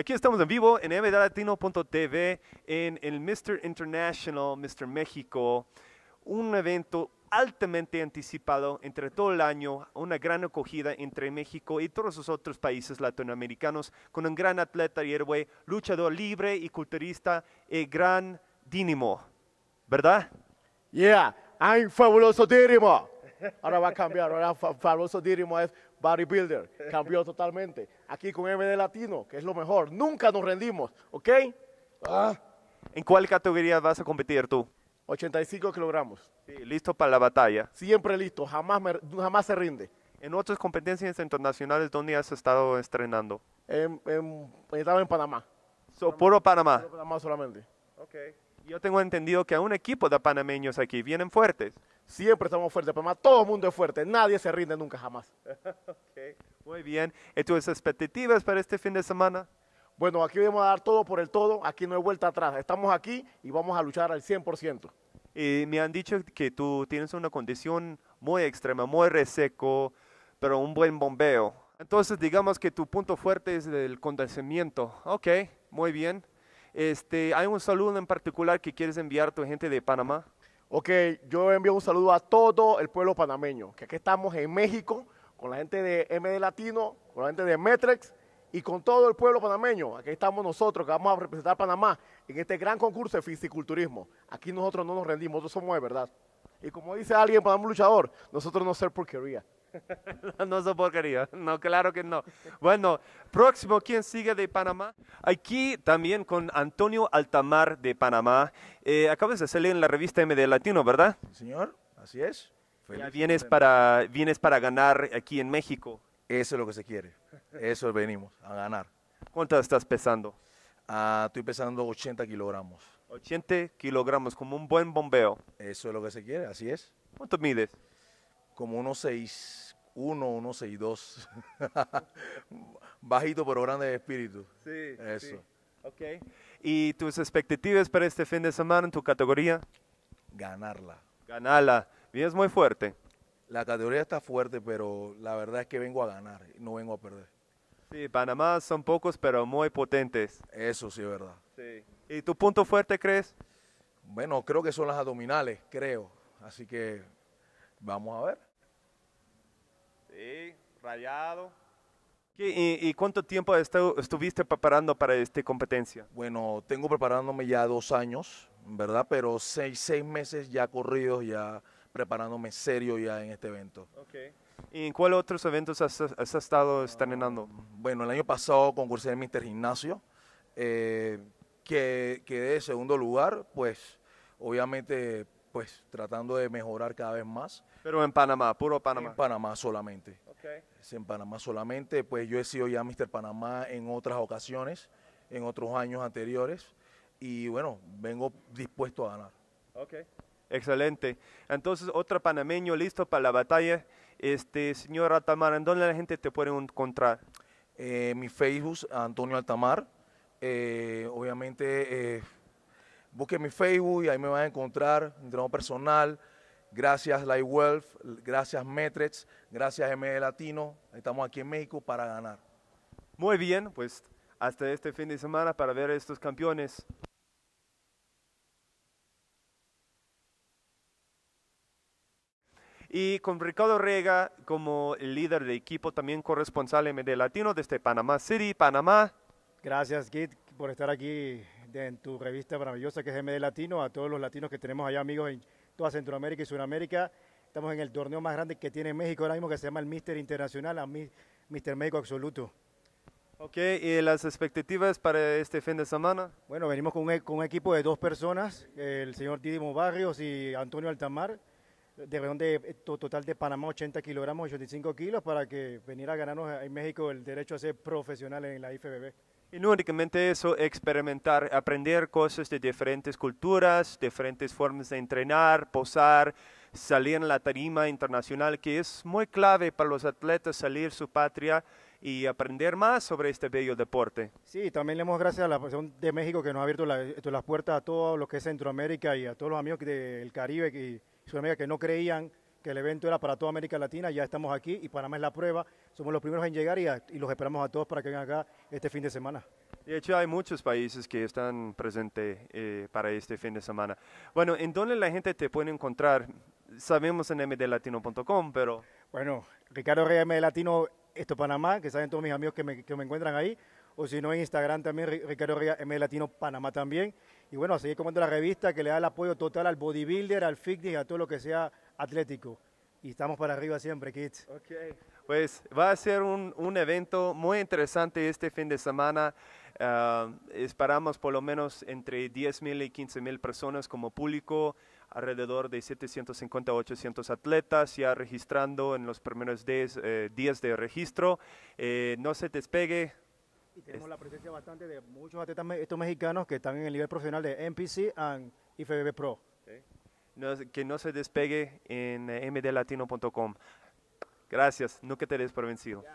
Aquí estamos en vivo en mdlatino.tv en el Mr. International, Mr. México, un evento altamente anticipado entre todo el año, una gran acogida entre México y todos los otros países latinoamericanos, con un gran atleta y héroe, luchador libre y culturista, el gran Dinimo. ¿verdad? Yeah, un fabuloso Dínimo. Ahora va a cambiar, ahora Fabuloso Dirimo es bodybuilder. Cambió totalmente. Aquí con MD Latino, que es lo mejor. Nunca nos rendimos, ¿ok? Ah. ¿En cuál categoría vas a competir tú? 85 kilogramos. listo para la batalla. Siempre listo, jamás, jamás se rinde. En otras competencias internacionales, ¿dónde has estado estrenando? estaba en Panamá. So, Panamá. ¿Puro Panamá? Panamá solamente. Ok. Yo tengo entendido que a un equipo de panameños aquí vienen fuertes. Siempre estamos fuertes, más Todo el mundo es fuerte. Nadie se rinde nunca jamás. Muy bien. ¿Y tus expectativas para este fin de semana? Bueno, aquí vamos a dar todo por el todo. Aquí no hay vuelta atrás. Estamos aquí y vamos a luchar al 100%. Y me han dicho que tú tienes una condición muy extrema, muy reseco, pero un buen bombeo. Entonces, digamos que tu punto fuerte es el condensamiento. Ok, muy bien. Este, ¿Hay un saludo en particular que quieres enviar a tu gente de Panamá? Ok, yo envío un saludo a todo el pueblo panameño, que aquí estamos en México, con la gente de MD Latino, con la gente de Metrex y con todo el pueblo panameño. Aquí estamos nosotros, que vamos a representar a Panamá en este gran concurso de fisiculturismo. Aquí nosotros no nos rendimos, nosotros somos de verdad. Y como dice alguien, Panamá luchador, nosotros no ser porquería. no son porquería, no, claro que no. Bueno, próximo, ¿quién sigue de Panamá? Aquí también con Antonio Altamar de Panamá. Eh, acabas de salir en la revista MD Latino, ¿verdad? señor, así es. vienes para, vienes para ganar aquí en México. Eso es lo que se quiere, eso venimos, a ganar. ¿Cuánto estás pesando? Ah, estoy pesando 80 kilogramos. 80 kilogramos, como un buen bombeo. Eso es lo que se quiere, así es. ¿Cuánto mides? como 1,61, 1,62. Bajito pero grande de espíritu. Sí, Eso. ¿Y tus expectativas para este fin de semana en tu categoría? Ganarla. Ganarla. Es muy fuerte. La categoría está fuerte, pero la verdad es que vengo a ganar, no vengo a perder. Sí, Panamá son pocos, pero muy potentes. Eso sí, es verdad. Sí. ¿Y tu punto fuerte crees? Bueno, creo que son las abdominales, creo. Así que vamos a ver. Sí, rayado. ¿Y, cuánto tiempo estuviste preparando para esta competencia? Bueno, tengo preparándome ya dos años, ¿verdad? Pero seis, meses ya corridos, ya preparándome serio ya en este evento. Okay. ¿Y en cuáles otros eventos has, estado estrenando? Ah, bueno, el año pasado concursé en Mister Gimnasio, eh, que quedé de segundo lugar, pues obviamente pues tratando de mejorar cada vez más. Pero en Panamá, puro Panamá. En Panamá solamente. Okay. Es en Panamá solamente, pues yo he sido ya Mr. Panamá en otras ocasiones, en otros años anteriores, y bueno, vengo dispuesto a ganar. Ok, excelente. Entonces, otro panameño listo para la batalla. Este, señor Altamar, ¿en dónde la gente te puede encontrar? Eh, mi Facebook, Antonio Altamar. Eh, obviamente... Eh, Busquen mi Facebook y ahí me van a encontrar, entrenador personal. Gracias Live gracias Metrex, gracias MD Latino. Estamos aquí en México para ganar. Muy bien, pues hasta este fin de semana para ver estos campeones. Y con Ricardo Rega como líder de equipo, también corresponsal MD Latino desde este Panamá City, Panamá. Gracias, Git, por estar aquí en tu revista maravillosa que es MD Latino, a todos los latinos que tenemos allá, amigos en toda Centroamérica y Sudamérica. Estamos en el torneo más grande que tiene México ahora mismo, que se llama el Mister Internacional, a Mister México Absoluto. Ok, ¿y las expectativas para este fin de semana? Bueno, venimos con un, e, con equipo de dos personas, el señor Didimo Barrios y Antonio Altamar, de región total de Panamá, 80 kilogramos, 85 kilos, para que venir a ganarnos en México el derecho a ser profesional en la IFBB. Y no únicamente eso, experimentar, aprender cosas de diferentes culturas, diferentes formas de entrenar, posar, salir en la tarima internacional, que es muy clave para los atletas salir su patria y aprender más sobre este bello deporte. Sí, también le damos gracias a la Asociación de México que nos ha abierto las puertas a todo lo que es Centroamérica y a todos los amigos del Caribe y Sudamérica que no creían el evento era para toda América Latina, ya estamos aquí y Panamá es la prueba, somos los primeros en llegar y, los esperamos a todos para que vengan acá este fin de semana. De hecho, hay muchos países que están presentes eh, para este fin de semana. Bueno, ¿en dónde la gente te puede encontrar? Sabemos en mdlatino.com, pero... Bueno, Ricardo Reyes Latino, esto Panamá, que saben todos mis amigos que me, encuentran ahí o si no en Instagram también, Ricardo R.M. Latino Panamá también. Y bueno, así seguir comiendo la revista que le da el apoyo total al bodybuilder, al fitness, a todo lo que sea Atlético. Y estamos para arriba siempre, kids. Okay. Pues va a ser un, un, evento muy interesante este fin de semana. Eh, esperamos por lo menos entre 10.000 y 15.000 personas como público, alrededor de 750 a 800 atletas ya registrando en los primeros días, eh, días de registro. Eh, no se despegue, y tenemos la presencia bastante de muchos atletas estos mexicanos que están en el nivel profesional de NPC y FBB Pro que no se despegue en eh, mdlatino.com. Gracias, nunca te des por